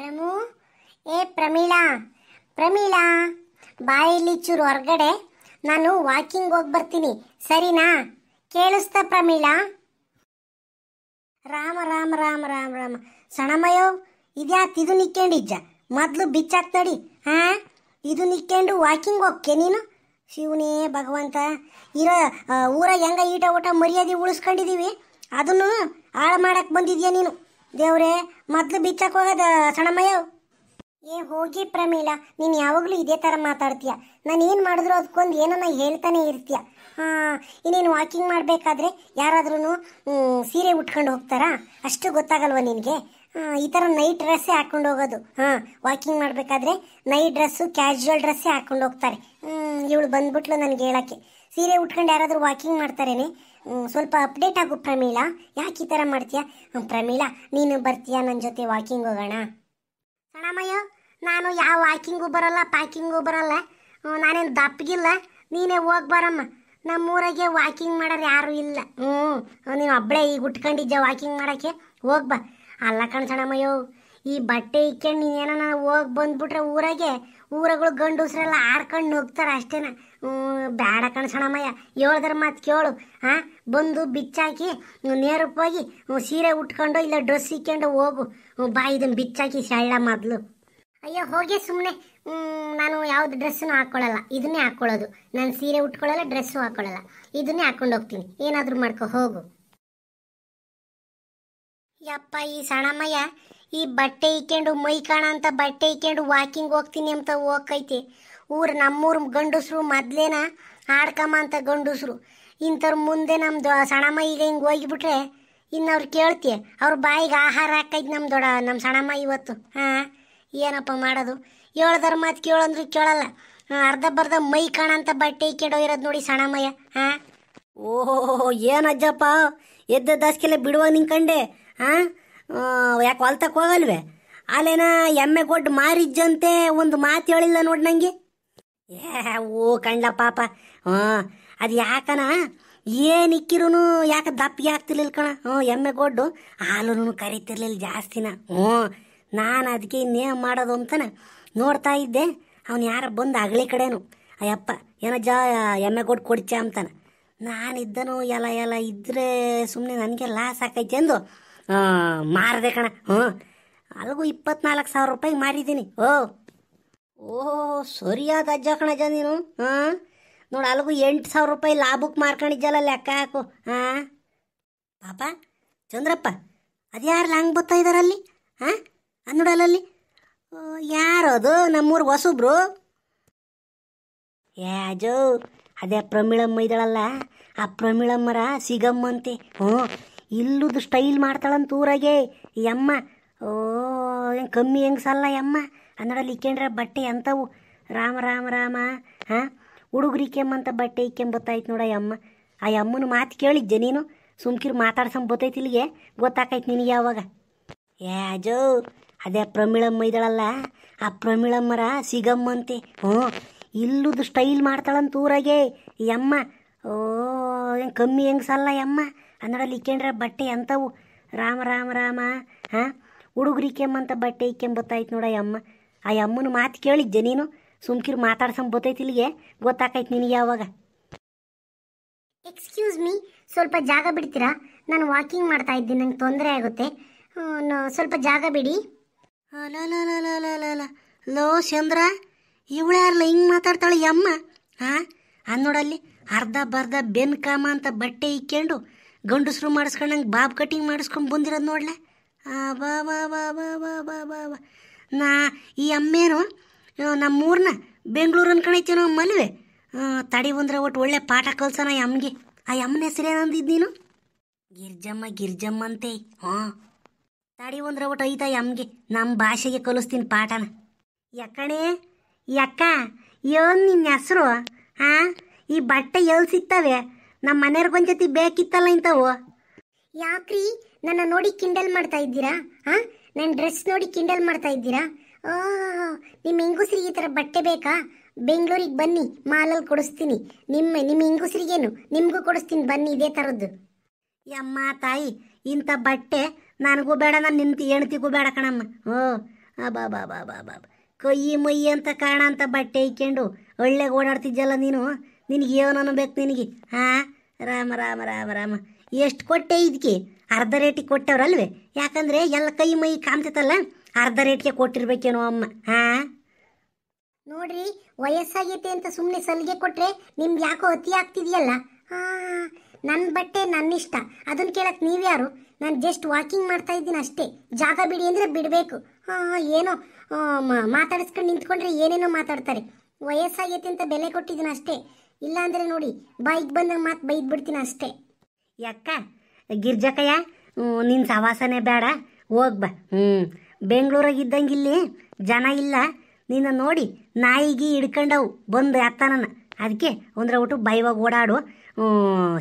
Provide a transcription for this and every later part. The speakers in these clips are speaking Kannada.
ರಮು ಏ ಪ್ರಮೀಳಾ ಪ್ರಮೀಳಾ ಬಾಯಲ್ಲಿ ಚೂರು ಹೊರಗಡೆ ನಾನು ವಾಕಿಂಗ್ ಹೋಗಿ ಬರ್ತೀನಿ ಸರಿನಾ ಕೇಳಿಸ್ತಾ ಪ್ರಮೀಳಾ ರಾಮ ರಾಮ ರಾಮ ರಾಮ ರಾಮ ಸಣಮಯೋ ಇದ್ಯಾ ಇದು ನಿಕ್ಕಂಡಿಜ್ಜ ಮೊದಲು ಬಿಚ್ಚಾಕ್ ನಡಿ ಹಾ ಇದು ನಿಕ್ಕೊಂಡು ವಾಕಿಂಗ್ ಹೋಗ್ಕೆ ನೀನು ಶಿವನೇ ಭಗವಂತ ಇರೋ ಊರ ಹೆಂಗ ಈಟ ಊಟ ಮರ್ಯಾದೆ ಉಳಿಸ್ಕೊಂಡಿದ್ದೀವಿ ಅದನ್ನು ಹಾಳು ಮಾಡಕ್ಕೆ ಬಂದಿದ್ಯಾ ನೀನು ದೇವ್ರೆ ಮೊದ್ಲು ಬಿಚ್ಚಕ್ ಹೋಗದ ಸಣಮಯ ಏ ಹೋಗಿ ಪ್ರಮೀಳ ನೀನು ಯಾವಾಗಲೂ ಇದೇ ತರ ಮಾತಾಡ್ತೀಯ ನಾನು ಏನು ಮಾಡಿದ್ರು ಅದಕ್ಕೊಂದು ಏನನ್ನ ಹೇಳ್ತಾನೆ ಇರ್ತೀಯ ಹಾ ಇನ್ನೇನು ವಾಕಿಂಗ್ ಮಾಡಬೇಕಾದ್ರೆ ಯಾರಾದ್ರೂ ಸೀರೆ ಉಟ್ಕೊಂಡು ಹೋಗ್ತಾರಾ ಅಷ್ಟು ಗೊತ್ತಾಗಲ್ವ ನಿನಗೆ ಈ ತರ ನೈಟ್ ಡ್ರೆಸ್ಸೇ ಹಾಕೊಂಡು ಹೋಗೋದು ಹಾಂ ವಾಕಿಂಗ್ ಮಾಡಬೇಕಾದ್ರೆ ನೈಟ್ ಡ್ರೆಸ್ಸು ಕ್ಯಾಶುವಲ್ ಡ್ರೆಸ್ಸೇ ಹಾಕೊಂಡು ಹೋಗ್ತಾರೆ ಇವಳು ಬಂದ್ಬಿಟ್ಲು ನನ್ಗೆ ಹೇಳಕ್ಕೆ ಸೀರೆ ಉಟ್ಕೊಂಡು ಯಾರಾದರೂ ವಾಕಿಂಗ್ ಮಾಡ್ತಾರೇನೆ ಸ್ವಲ್ಪ ಅಪ್ಡೇಟ್ ಆಗು ಪ್ರಮೀಳಾ ಯಾಕೆ ಈ ಥರ ಮಾಡ್ತೀಯಾ ಪ್ರಮೀಳಾ ನೀನು ಬರ್ತೀಯಾ ನನ್ನ ಜೊತೆ ವಾಕಿಂಗ್ ಹೋಗೋಣ ಸಣಮಯ್ಯ ನಾನು ಯಾವ ವಾಕಿಂಗು ಬರಲ್ಲ ಪ್ಯಾಕಿಂಗು ಬರಲ್ಲ ನಾನೇನು ದಪ್ಪಗಿಲ್ಲ ನೀನೇ ಹೋಗಿ ಬರಮ್ಮ ನಮ್ಮೂರಾಗೆ ವಾಕಿಂಗ್ ಮಾಡೋರು ಯಾರೂ ಇಲ್ಲ ಹ್ಞೂ ನೀನು ಒಬ್ಬಳೇ ಈಗ ಉಟ್ಕೊಂಡಿದ್ದೆ ವಾಕಿಂಗ್ ಮಾಡೋಕ್ಕೆ ಹೋಗ್ಬಾ ಅಲ್ಲ ಕಣ್ ಸಣಮಯ್ಯೋ ಈ ಬಟ್ಟೆ ಇಕ್ಕೊಂಡು ನೀನೇನ ಹೋಗಿ ಬಂದ್ಬಿಟ್ರೆ ಊರಾಗೆ ಊರಗಳು ಗಂಡುಸ್ರೆಲ್ಲ ಆಡ್ಕೊಂಡು ಹೋಗ್ತಾರೆ ಅಷ್ಟೇನ ಬೇಡ ಮಯ್ಯ ಹೇಳ್ದ್ರ ಮಾತು ಕೇಳು ಹಾಂ ಬಂದು ಬಿಚ್ಚಾಕಿ ನೇರಕ್ಕೆ ಹೋಗಿ ಸೀರೆ ಉಟ್ಕೊಂಡು ಇಲ್ಲ ಡ್ರೆಸ್ ಇಕ್ಕೊಂಡು ಹೋಗು ಇದನ್ನು ಬಿಚ್ಚಾಕಿ ಸಳ್ಳ ಮೊದಲು ಅಯ್ಯೋ ಹೋಗಿ ಸುಮ್ಮನೆ ನಾನು ಯಾವ್ದು ಡ್ರೆಸ್ಸನ್ನು ಹಾಕ್ಕೊಳ್ಳಲ್ಲ ಇದನ್ನೇ ಹಾಕ್ಕೊಳ್ಳೋದು ನಾನು ಸೀರೆ ಉಟ್ಕೊಳ್ಳಲ್ಲ ಡ್ರೆಸ್ಸು ಹಾಕ್ಕೊಳ್ಳಲ್ಲ ಇದನ್ನೇ ಹಾಕ್ಕೊಂಡು ಹೋಗ್ತೀನಿ ಏನಾದರೂ ಮಾಡ್ಕೊ ಹೋಗು ಯಪ್ಪ ಈ ಸಣಮಯ್ಯ ಈ ಬಟ್ಟೆ ಇಕ್ಕೊಂಡು ಮೈ ಕಾಣ ಅಂತ ಬಟ್ಟೆ ಇಕ್ಕೊಂಡು ವಾಕಿಂಗ್ ಹೋಗ್ತೀನಿ ಅಂತ ಹೋಗೈತಿ ಊರು ನಮ್ಮೂರು ಗಂಡಸ್ರು ಮೊದ್ಲೇನ ಆಡ್ಕಮ್ಮ ಅಂತ ಗಂಡಸ್ರು ಇಂಥವ್ರ ಮುಂದೆ ನಮ್ಮದು ಸಣಮ್ಮ ಈಗ ಹಿಂಗೆ ಹೋಗಿಬಿಟ್ರೆ ಇನ್ನು ಅವ್ರು ಕೇಳ್ತಿ ಅವ್ರ ಬಾಯಿಗೆ ಆಹಾರ ಹಾಕೈತಿ ನಮ್ಮ ದೊಡ ನಮ್ಮ ಸಣಮ್ಮ ಇವತ್ತು ಹಾಂ ಏನಪ್ಪ ಮಾಡೋದು ಹೇಳ್ದಾರ ಮತ್ತು ಕೇಳಂದ್ರು ಕೇಳಲ್ಲ ಅರ್ಧ ಬರ್ಧ ಮೈ ಕಾಣ ಅಂತ ಬಟ್ಟೆ ಇಕ್ಕೊಂಡೋಗಿರೋದು ನೋಡಿ ಸಣಮಯ್ಯ ಹಾಂ ಓಹೋ ಏನಜ್ಜಪ್ಪ ಎದ್ದ ದಾಸ್ಕೆಲ್ಲ ಬಿಡುವ ನಿಂಕಂಡೆ ಹಾಂ ಯಾಕೆ ಹೊಲ್ತಕ್ಕೆ ಹೋಗಲ್ವೇ ಅಲ್ಲೇನ ಎಮ್ಮೆ ಕೊಟ್ಟು ಮಾರಿಜ್ಜಂತೆ ಒಂದು ಮಾತು ಹೇಳಿಲ್ಲ ನೋಡಿ ನನಗೆ ಏ ಓ ಕಂಡ ಪಾಪ ಹಾಂ ಅದು ಯಾಕನ ಏನು ಯಾಕೆ ದಪ್ಪಿಗೆ ಆಗ್ತಿರ್ಲಿಲ್ಲ ಕಣ ಹ್ಞೂ ಎಮ್ಮೆ ಕೊಡ್ಡು ಹಾಲುನು ಕರಿತಿರ್ಲಿಲ್ಲ ಜಾಸ್ತಿನ ಹ್ಞೂ ನಾನು ಅದಕ್ಕೆ ಇನ್ನೇನು ಮಾಡೋದು ಅಂತಾನೆ ನೋಡ್ತಾ ಇದ್ದೆ ಅವನು ಯಾರ ಬಂದು ಅಗಲಿ ಕಡೆನು ಅಯ್ಯಪ್ಪ ಏನೋ ಜಾ ಎಮ್ಮೆ ಕೊಟ್ಟು ಕೊಡ್ಚ ಅಂತಾನೆ ನಾನಿದ್ದನು ಎಲ್ಲ ಎಲ್ಲ ಇದ್ರೆ ಸುಮ್ಮನೆ ನನಗೆ ಲಾಸ್ ಆಕೈತೆ ಅಂದು ಮಾರದೆ ಕಣ ಹ್ಞೂ ಅಲ್ಗೂ ಇಪ್ಪತ್ನಾಲ್ಕು ಸಾವಿರ ರೂಪಾಯಿಗೆ ಮಾರಿದ್ದೀನಿ ಓ ಓಹೋ ಸರಿಯಾದ ಅಜ್ಜ ಅಜ್ಜ ನೀನು ಹಾಂ ನೋಡು ಅಲ್ಗೂ ಎಂಟು ಸಾವಿರ ರೂಪಾಯಿ ಲಾಭಕ್ಕೆ ಮಾರ್ಕೊಂಡಿದ್ದಲ್ಲ ಲೆಕ್ಕ ಹಾಕು ಹಾಂ ಪಾಪ ಚಂದ್ರಪ್ಪ ಅದು ಯಾರು ಹಂಗೆ ಬರ್ತಾ ಇದ್ದಾರಲ್ಲಿ ಹಾಂ ಅನ್ನೋಡಲ್ಲಲ್ಲಿ ಯಾರದು ನಮ್ಮೂರು ಹೊಸಬ್ರು ಏ ಅಜೋ ಅದೇ ಪ್ರಮೀಳಮ್ಮ ಇದ್ದಾಳಲ್ಲ ಆ ಪ್ರಮೀಳಮ್ಮರ ಸಿಗಮ್ಮಂತೆ ಹ್ಞೂ ಇಲ್ಲುದು ಸ್ಟೈಲ್ ಮಾಡ್ತಾಳಂತ ಊರಾಗೆ ಈ ಓ ಏನು ಕಮ್ಮಿ ಹೆಂಗೆ ಸಲ್ಲ ಯಮ್ಮ ಅನ್ನಡಲ್ಲಿ ಇಕ್ಕೊಂಡ್ರೆ ಬಟ್ಟೆ ಎಂತವು ರಾಮ ರಾಮ ರಾಮ ಹಾಂ ಹುಡುಗರು ಅಂತ ಬಟ್ಟೆ ಇಕ್ಕೆಂಬತ್ತಾಯ್ತು ನೋಡ ಯಮ್ಮ ಆ ಅಮ್ಮನ ಮಾತು ಕೇಳಿದ್ದೆ ನೀನು ಸುಮ್ಕಿರು ಮಾತಾಡ್ಸಂಬತ್ತೈತಿಲ್ಲಿಗೆ ಬತ್ತೈತಿ ಇಲ್ಲಿಗೆ ಗೊತ್ತಾಕೈತೆ ನಿನಗೆ ಯಾವಾಗ ಏ ಅಜೋ ಅದೇ ಪ್ರಮಿಳಮ್ಮ ಇದಳಲ್ಲ ಆ ಪ್ರಮಿಳಮ್ಮರ ಸಿಗಮ್ಮಂತೆ ಹ್ಞೂ ಇಲ್ಲುದು ಸ್ಟೈಲ್ ಮಾಡ್ತಾಳಂತ ಊರಾಗೆ ಈ ಓ ಏನು ಕಮ್ಮಿ ಹೆಂಗೆ ಸಲ್ಲ ಯಮ್ಮ ಅಂದರಲ್ಲಿ ಇಕ್ಕೊಂಡ್ರೆ ಬಟ್ಟೆ ಎಂಥವು ರಾಮ ರಾಮ ರಾಮ ಹಾಂ ಹುಡುಗರು ಅಂತ ಬಟ್ಟೆ ಇಕ್ಕೆಂಬತ್ತಾಯ್ತು ನೋಡ ಅಮ್ಮ ಆ ಅಮ್ಮನ ಮಾತು ಕೇಳಿದ್ದೆ ನೀನು ಸುಮ್ಕಿರು ಮಾತಾಡ್ಸಂಬ ಬತ್ತೈತಿ ಇಲ್ಲಿಗೆ ಗೊತ್ತಾಕೈತಿ ನಿನಗೆ ಯಾವಾಗ ಎಕ್ಸ್ಕ್ಯೂಸ್ ಮೀ ಸ್ವಲ್ಪ ಜಾಗ ಬಿಡ್ತೀರಾ ನಾನು ವಾಕಿಂಗ್ ಮಾಡ್ತಾ ಇದ್ದೀನಿ ನಂಗೆ ತೊಂದರೆ ಆಗುತ್ತೆ ಸ್ವಲ್ಪ ಜಾಗ ಬಿಡಿ ಲೋ ಚಂದ್ರ ಇವಳ್ಯಾರಲ್ಲ ಹಿಂಗೆ ಮಾತಾಡ್ತಾಳೆ ಯಮ್ಮ ಹಾಂ ಅನ್ನೋಡಲ್ಲಿ ಅರ್ಧ ಬರ್ಧ ಬೆನ್ ಕಾಮ ಅಂತ ಬಟ್ಟೆ ಇಕ್ಕೊಂಡು ಗಂಡಸರು ಮಾಡಿಸ್ಕೊಂಡಂಗೆ ಬಾಬ್ ಕಟಿಂಗ್ ಮಾಡಿಸ್ಕೊಂಡು ಬಂದಿರೋದು ನೋಡ್ಲೆ ಬಾ ಬಾ ಬಾ ಬಾ ಬಾ ಬಾ ಬಾ ನಾ ಈ ಅಮ್ಮೇನು ನಮ್ಮೂರನ್ನ ಬೆಂಗಳೂರು ಅನ್ಕೊಂಡೈತೇನೋ ಮಲ್ವೆ ತಡಿ ಬಂದ್ರೆ ಒಟ್ಟು ಒಳ್ಳೆ ಪಾಠ ಕಲ್ಸೋಣ ಈ ಅಮ್ಮಗೆ ಆ ಅಮ್ಮನ ಹೆಸರೇನಂದಿದ್ದು ನೀನು ಗಿರ್ಜಮ್ಮ ಗಿರ್ಜಮ್ಮ ಅಂತೆ ಹಾಂ ತಡಿ ಬಂದ್ರೆ ಒಟ್ಟು ಐತಾ ಅಮ್ಮಗೆ ನಮ್ಮ ಭಾಷೆಗೆ ಕಲಿಸ್ತೀನಿ ಪಾಠನ ಯಾಕಣೆ ಯಕ್ಕ ಏನು ನಿನ್ನ ಹೆಸರು ಹಾಂ ಈ ಬಟ್ಟೆ ಎಲ್ಲಿ ಸಿಗ್ತವೆ ನಮ್ಮ ಮನೆಯವ್ರ ಜೊತೆ ಬೇಕಿತ್ತಲ್ಲ ಇಂಥವು ಯಾಕ್ರಿ ನನ್ನ ನೋಡಿ ಕಿಂಡಲ್ ಮಾಡ್ತಾ ಇದ್ದೀರಾ ಹಾ ನನ್ನ ಡ್ರೆಸ್ ನೋಡಿ ಕಿಂಡಲ್ ಮಾಡ್ತಾ ಇದ್ದೀರಾ ಓಹ್ ನಿಮ್ಮ ಹೆಂಗುಸ್ರಿಗೆ ಈ ಥರ ಬಟ್ಟೆ ಬೇಕಾ ಬೆಂಗಳೂರಿಗೆ ಬನ್ನಿ ಮಾಲಲ್ಲಿ ಕೊಡಿಸ್ತೀನಿ ನಿಮ್ಮ ನಿಮ್ಮ ಹೆಂಗುಸ್ರಿಗೇನು ನಿಮಗೂ ಕೊಡಿಸ್ತೀನಿ ಬನ್ನಿ ಇದೇ ಥರದ್ದು ಯಮ್ಮ ತಾಯಿ ಇಂಥ ಬಟ್ಟೆ ನನಗೂ ಬೇಡ ನಾನು ನಿಂತು ಹೆಣ್ತಿಗೂ ಬೇಡ ಕಣಮ್ಮ ಓ ಅಬಾ ಬಾ ಬಾ ಬಾ ಬಾ ಕೊಯ್ಯಿ ಮೊಯ್ಯಿ ಅಂತ ಕಾಣ ಅಂತ ಬಟ್ಟೆ ಇಕ್ಕೊಂಡು ಒಳ್ಳೆಗೆ ಓಡಾಡ್ತಿದ್ದಲ್ಲ ನೀನು ನಿನಗೆ ಏನೋ ಬೇಕು ನಿನಗೆ ಹಾಂ ರಾಮ ರಾಮ ರಾಮ ರಾಮ ಎಷ್ಟು ಕೊಟ್ಟೆ ಇದಕ್ಕೆ ಅರ್ಧ ರೇಟಿಗೆ ಕೊಟ್ಟವ್ರಲ್ವೇ ಯಾಕಂದರೆ ಎಲ್ಲ ಕೈ ಮೈ ಕಾಣ್ತೈತಲ್ಲ ಅರ್ಧ ರೇಟ್ಗೆ ಕೊಟ್ಟಿರ್ಬೇಕೇನೋ ಅಮ್ಮ ಹಾಂ ನೋಡ್ರಿ ವಯಸ್ಸಾಗೈತೆ ಅಂತ ಸುಮ್ಮನೆ ಸಲಿಗೆ ಕೊಟ್ಟರೆ ನಿಮ್ಗೆ ಯಾಕೋ ಅತಿ ಆಗ್ತಿದೆಯಲ್ಲ ಹಾಂ ನನ್ನ ಬಟ್ಟೆ ನನ್ನ ಇಷ್ಟ ಅದನ್ನು ಕೇಳಕ್ಕೆ ನೀವ್ಯಾರು ನಾನು ಜಸ್ಟ್ ವಾಕಿಂಗ್ ಮಾಡ್ತಾ ಇದ್ದೀನಿ ಅಷ್ಟೇ ಜಾಗ ಬಿಡಿ ಅಂದರೆ ಬಿಡಬೇಕು ಹಾಂ ಏನೋ ಮಾತಾಡಿಸ್ಕೊಂಡು ನಿಂತ್ಕೊಂಡ್ರೆ ಏನೇನೋ ಮಾತಾಡ್ತಾರೆ ವಯಸ್ಸಾಗೈತೆ ಅಂತ ಬೆಲೆ ಕೊಟ್ಟಿದ್ದೀನಿ ಅಷ್ಟೇ ಇಲ್ಲಾಂದ್ರೆ ನೋಡಿ ಬೈಕ್ ಬಂದಂಗೆ ಮತ್ತೆ ಬೈದ್ ಬಿಡ್ತೀನಿ ಅಷ್ಟೇ ಯಾಕ ಗಿರ್ಜಕಯ್ಯ ನಿನ್ನ ಸವಾಸನೆ ಬೇಡ ಹೋಗ್ಬ ಹ್ಞೂ ಬೆಂಗಳೂರಾಗಿದ್ದಂಗೆ ಇಲ್ಲಿ ಜನ ಇಲ್ಲ ನಿನ್ನ ನೋಡಿ ನಾಯಿಗೆ ಹಿಡ್ಕೊಂಡವು ಬಂದು ಅತ್ತನನ ಅದಕ್ಕೆ ಒಂದ್ರ ಒಟ್ಟು ಬೈವಾಗ ಓಡಾಡು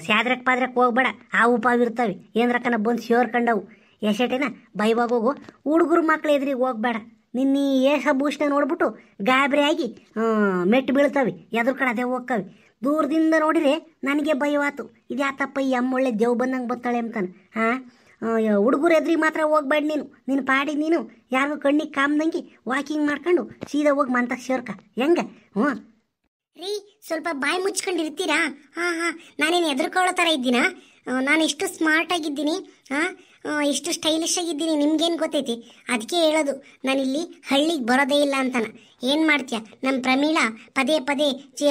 ಸ್ಯಾದ್ರಕ್ ಪಾದ್ರಕ್ ಹೋಗ್ಬೇಡ ಹಾವು ಇರ್ತವೆ ಏನರಕ್ಕನ ಬಂದು ಸೇರ್ಕೊಂಡವು ಎಷ್ಟೇನ ಬೈವಾಗ ಹೋಗು ಹುಡುಗರು ಮಕ್ಳು ಎದುರಿಗೆ ಹೋಗ್ಬೇಡ ನಿನ್ನ ಭೂಷಣ ನೋಡ್ಬಿಟ್ಟು ಗಾಬರಿ ಆಗಿ ಮೆಟ್ಟು ಬೀಳ್ತವೆ ಎದುರು ಕಡೆ ಅದೇ ಹೋಗ್ತವೆ ದೂರದಿಂದ ನೋಡಿದ್ರೆ ನನಗೆ ಭಯವಾತು ಇದು ಯಾತಪ್ಪ ಈ ಅಮ್ಮೊಳ್ಳೆ ಒಳ್ಳೆ ದೇವ್ ಬಂದಂಗೆ ಬರ್ತಾಳೆ ಅಂತಾನೆ ಹಾಂ ಹುಡುಗರು ಎದ್ರಿಗೆ ಮಾತ್ರ ಹೋಗ್ಬೇಡ ನೀನು ನೀನು ಪಾಡಿ ನೀನು ಯಾರಿಗೂ ಕಣ್ಣಿಗೆ ಕಾಮ್ದಂಗೆ ವಾಕಿಂಗ್ ಮಾಡ್ಕೊಂಡು ಸೀದಾ ಹೋಗಿ ಮಂತ ಸೇರ್ಕ ಹೆಂಗೆ ಹ್ಞೂ ರೀ ಸ್ವಲ್ಪ ಬಾಯಿ ಮುಚ್ಕೊಂಡಿರ್ತೀರಾ ಹಾಂ ಹಾಂ ನಾನೇನು ಹೆದರ್ಕೊಳ್ಳೋ ಥರ ಇದ್ದೀನಾ ನಾನು ಎಷ್ಟು ಸ್ಮಾರ್ಟ್ ಆಗಿದ್ದೀನಿ ಹಾಂ ಎಷ್ಟು ಸ್ಟೈಲಿಶ್ ಆಗಿದ್ದೀನಿ ನಿಮ್ಗೇನು ಗೊತ್ತೈತಿ ಅದಕ್ಕೆ ಹೇಳೋದು ನಾನಿಲ್ಲಿ ಹಳ್ಳಿಗೆ ಬರೋದೇ ಇಲ್ಲ ಅಂತಾನ ಏನು ಮಾಡ್ತೀಯ ನಮ್ಮ ಪ್ರಮೀಳಾ ಪದೇ ಪದೇ ಚಿ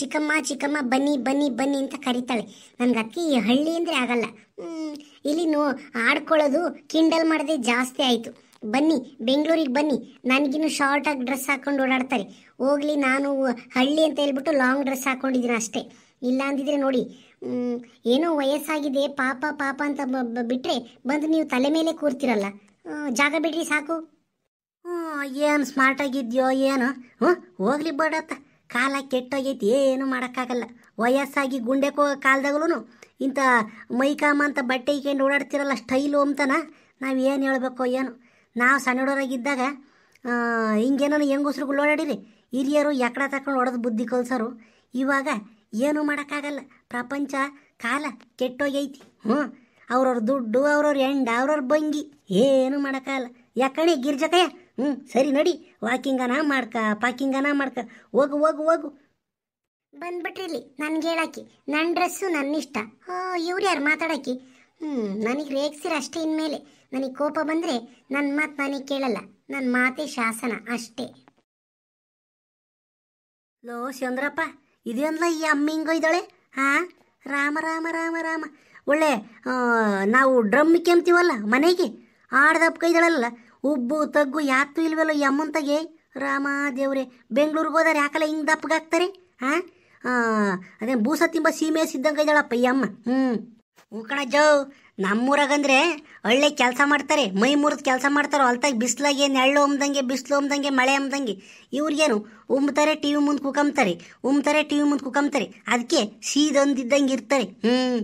ಚಿಕ್ಕಮ್ಮ ಚಿಕ್ಕಮ್ಮ ಬನ್ನಿ ಬನ್ನಿ ಬನ್ನಿ ಅಂತ ಕರೀತಾಳೆ ನನಗೆ ಅಕ್ಕಿ ಈ ಹಳ್ಳಿ ಅಂದರೆ ಆಗಲ್ಲ ಇಲ್ಲಿ ನೋ ಆಡ್ಕೊಳ್ಳೋದು ಕಿಂಡಲ್ ಮಾಡೋದೇ ಜಾಸ್ತಿ ಆಯಿತು ಬನ್ನಿ ಬೆಂಗಳೂರಿಗೆ ಬನ್ನಿ ನನಗಿನ್ನು ಶಾರ್ಟ್ ಆಗಿ ಡ್ರೆಸ್ ಹಾಕೊಂಡು ಓಡಾಡ್ತಾರೆ ಹೋಗ್ಲಿ ನಾನು ಹಳ್ಳಿ ಅಂತ ಹೇಳ್ಬಿಟ್ಟು ಲಾಂಗ್ ಡ್ರೆಸ್ ಹಾಕೊಂಡಿದ್ದೀನಿ ಅಷ್ಟೇ ಇಲ್ಲ ಅಂದಿದ್ರೆ ನೋಡಿ ಏನೋ ವಯಸ್ಸಾಗಿದೆ ಪಾಪ ಪಾಪ ಅಂತ ಬಿಟ್ಟರೆ ಬಂದು ನೀವು ತಲೆ ಮೇಲೆ ಕೂರ್ತಿರಲ್ಲ ಜಾಗ ಬಿಡ್ರಿ ಸಾಕು ಏನು ಸ್ಮಾರ್ಟ್ ಆಗಿದ್ಯೋ ಏನು ಹ್ಞೂ ಹೋಗ್ಲಿ ಬಡತ್ತ ಕಾಲ ಕೆಟ್ಟೋಗೈತಿ ಏನು ಮಾಡೋಕ್ಕಾಗಲ್ಲ ವಯಸ್ಸಾಗಿ ಗುಂಡೆಕೋ ಕಾಲದಾಗಲೂ ಇಂಥ ಮೈಕಾಮ ಅಂತ ಬಟ್ಟೆ ಇಕೊಂಡು ಓಡಾಡ್ತಿರಲ್ಲ ಸ್ಟೈಲು ಅಂತನ ನಾವು ಏನು ಹೇಳಬೇಕು ಏನು ನಾವು ಸಣ್ಣ ಹುಡುಗರಾಗಿದ್ದಾಗ ಹಿಂಗೇನೋ ಹೆಂಗಸ್ರು ಓಡಾಡಿರಿ ಹಿರಿಯರು ಎಕ್ಕಡ ತಕೊಂಡು ಹೊಡೆದು ಬುದ್ಧಿ ಕಲ್ಸೋರು ಇವಾಗ ಏನೂ ಮಾಡೋಕ್ಕಾಗಲ್ಲ ಪ್ರಪಂಚ ಕಾಲ ಕೆಟ್ಟೋಗೈತಿ ಹ್ಞೂ ಅವ್ರವ್ರ ದುಡ್ಡು ಅವ್ರವ್ರ ಎಂಡ ಅವ್ರವ್ರ ಬಂಗಿ ಏನು ಮಾಡೋಕ್ಕಾಗಲ್ಲ ಯಾಕಣೆ ಗಿರ್ಜಕಯ್ಯ ಹ್ಞೂ ಸರಿ ನಡಿ ವಾಕಿಂಗನ ಮಾಡ್ಕ ಪಾಕಿಂಗನ ಮಾಡ್ಕ ಹೋಗು ಹೋಗು ಹೋಗು ಬಂದ್ಬಿಟ್ರಿಲಿ ನನ್ಗೆ ಹೇಳಾಕಿ ನನ್ನ ಡ್ರೆಸ್ಸು ನನ್ನ ಇಷ್ಟ ಓ ಇವ್ರು ಯಾರು ಮಾತಾಡಾಕಿ ಹ್ಞೂ ನನಗೆ ರೇಗಿಸಿರ ಅಷ್ಟೇ ಇನ್ಮೇಲೆ ನನಗೆ ಕೋಪ ಬಂದರೆ ನನ್ನ ಮಾತು ನನಗೆ ಕೇಳಲ್ಲ ನನ್ನ ಮಾತೇ ಶಾಸನ ಅಷ್ಟೇ ಲೋ ಚಂದ್ರಪ್ಪ ಇದೆಯಲ್ಲ ಈ ಅಮ್ಮಿಂಗೋ ಇದ್ದಾಳೆ ಹಾಂ ರಾಮ ರಾಮ ರಾಮ ರಾಮ ಒಳ್ಳೆ ನಾವು ಡ್ರಮ್ ಕೆಮ್ತೀವಲ್ಲ ಮನೆಗೆ ಆಡ್ದಪ್ಪ ಇದ್ದಾಳಲ್ಲ ಉಬ್ಬು ತಗ್ಗು ಯಾತೂ ಇಲ್ವಲ್ಲ ಈ ಅಮ್ಮನ ತಗೆ ರಾಮ ದೇವ್ರೆ ಬೆಂಗ್ಳೂರ್ಗೆ ಹೋದಾರೆ ಯಾಕಲ್ಲ ಹಿಂಗೆ ದಪ್ಪಗಾಗ್ತಾರೆ ಹಾಂ ಅದೇ ಬೂಸ ತಿಂಬ ಸೀಮೆ ಸಿದ್ದಂಗೆ ಇದ್ದಾಳಪ್ಪ ಈ ಅಮ್ಮ ಹ್ಞೂ ಉಳ್ಕಣಜ್ಜೋ ನಮ್ಮೂರಾಗಂದ್ರೆ ಒಳ್ಳೆ ಕೆಲಸ ಮಾಡ್ತಾರೆ ಮೈ ಕೆಲಸ ಮಾಡ್ತಾರೋ ಹೊಲ್ತಾಗ ಬಿಸ್ಲಾಗ ನೆಳ್ಳು ಎಳ್ಳು ಉಮ್ದಂಗೆ ಬಿಸಿಲು ಉಮ್ದಂಗೆ ಮಳೆ ಅಂಬ್ದಂಗೆ ಇವ್ರಿಗೇನು ಉಮ್ತಾರೆ ಟಿ ವಿ ಮುಂದೆ ಕುಕಂಬ್ತಾರೆ ಉಮ್ತಾರೆ ಟಿ ವಿ ಮುಂದೆ ಕುಕಂಬ್ತಾರೆ ಅದಕ್ಕೆ ಸೀದೊಂದಿದ್ದಂಗೆ ಇರ್ತಾರೆ ಹ್ಞೂ